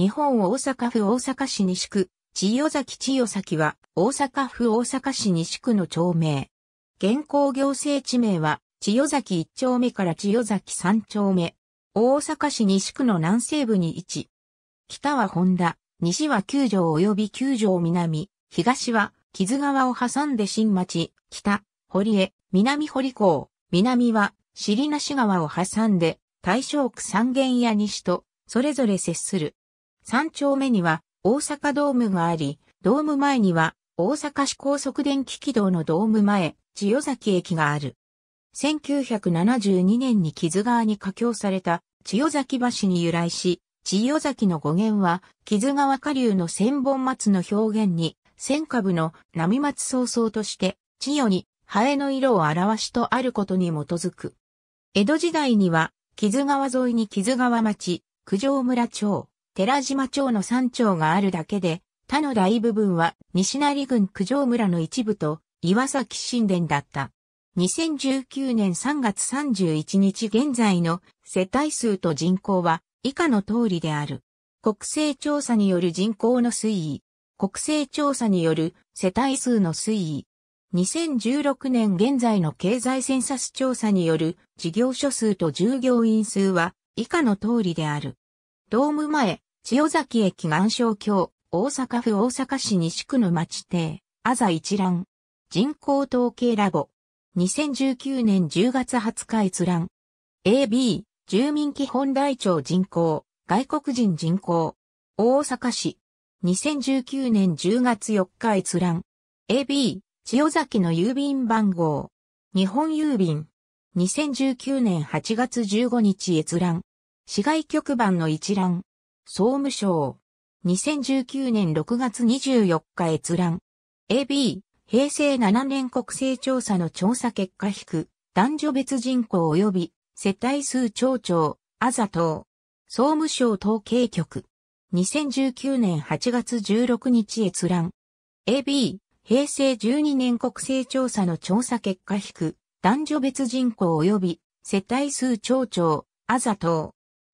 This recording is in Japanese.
日本大阪府大阪市西区、千代崎千代崎は、大阪府大阪市西区の町名。現行行政地名は、千代崎1丁目から千代崎3丁目。大阪市西区の南西部に位置。北は本田、西は九条及び九条南、東は木津川を挟んで新町、北、堀江、南堀港、南は尻無川を挟んで大正区三軒屋西と、それぞれ接する。三丁目には大阪ドームがあり、ドーム前には大阪市高速電気軌道のドーム前、千代崎駅がある。1972年に木津川に架橋された千代崎橋に由来し、千代崎の語源は、木津川下流の千本松の表現に、千株の波松早々として、千代にハエの色を表しとあることに基づく。江戸時代には、木津川沿いに木津川町、九条村町、寺島町の山頂があるだけで、他の大部分は西成郡九条村の一部と岩崎神殿だった。2019年3月31日現在の世帯数と人口は以下の通りである。国勢調査による人口の推移。国勢調査による世帯数の推移。2016年現在の経済センサス調査による事業所数と従業員数は以下の通りである。ドーム前、千代崎駅岩礁橋、大阪府大阪市西区の町邸、あざ一覧。人口統計ラボ。2019年10月20日閲覧。AB、住民基本台帳人口、外国人人口。大阪市。2019年10月4日閲覧。AB、千代崎の郵便番号。日本郵便。2019年8月15日閲覧。市外局番の一覧、総務省、2019年6月24日閲覧、AB、平成7年国勢調査の調査結果引く、男女別人口及び世帯数町長、あざと総務省統計局、2019年8月16日閲覧、AB、平成12年国勢調査の調査結果引く、男女別人口及び世帯数町長、あざとう、